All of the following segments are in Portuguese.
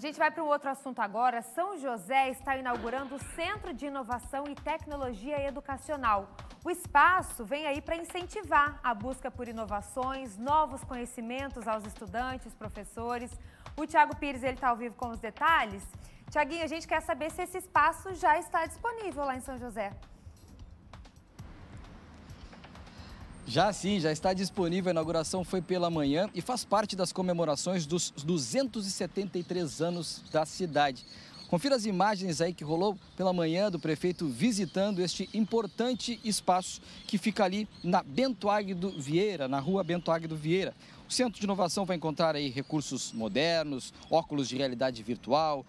gente vai para um outro assunto agora. São José está inaugurando o Centro de Inovação e Tecnologia Educacional. O espaço vem aí para incentivar a busca por inovações, novos conhecimentos aos estudantes, professores. O Tiago Pires ele está ao vivo com os detalhes. Tiaguinho, a gente quer saber se esse espaço já está disponível lá em São José. Já sim, já está disponível. A inauguração foi pela manhã e faz parte das comemorações dos 273 anos da cidade. Confira as imagens aí que rolou pela manhã do prefeito visitando este importante espaço que fica ali na Bento Águido Vieira, na rua Bento Águido Vieira. O Centro de Inovação vai encontrar aí recursos modernos, óculos de realidade virtual,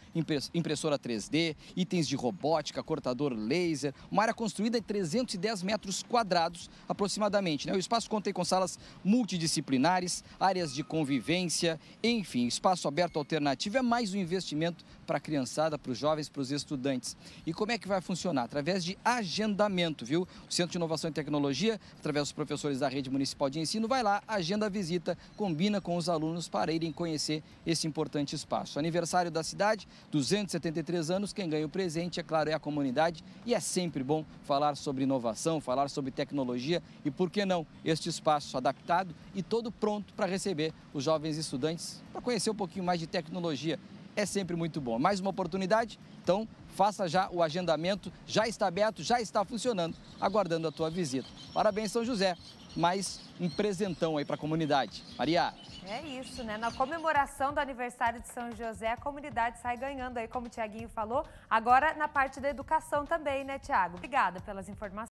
impressora 3D, itens de robótica, cortador laser, uma área construída em 310 metros quadrados aproximadamente. Né? O espaço conta com salas multidisciplinares, áreas de convivência, enfim, espaço aberto alternativo é mais um investimento para a criançada, para os jovens, para os estudantes. E como é que vai funcionar? Através de agendamento, viu? O Centro de Inovação e Tecnologia, através dos professores da Rede Municipal de Ensino, vai lá, agenda a visita combina com os alunos para irem conhecer esse importante espaço. Aniversário da cidade, 273 anos, quem ganha o presente, é claro, é a comunidade e é sempre bom falar sobre inovação, falar sobre tecnologia e, por que não, este espaço adaptado e todo pronto para receber os jovens estudantes para conhecer um pouquinho mais de tecnologia é sempre muito bom. Mais uma oportunidade? Então, faça já o agendamento, já está aberto, já está funcionando, aguardando a tua visita. Parabéns, São José. Mais um presentão aí para a comunidade. Maria. É isso, né? Na comemoração do aniversário de São José, a comunidade sai ganhando aí, como o Tiaguinho falou. Agora, na parte da educação também, né, Tiago? Obrigada pelas informações.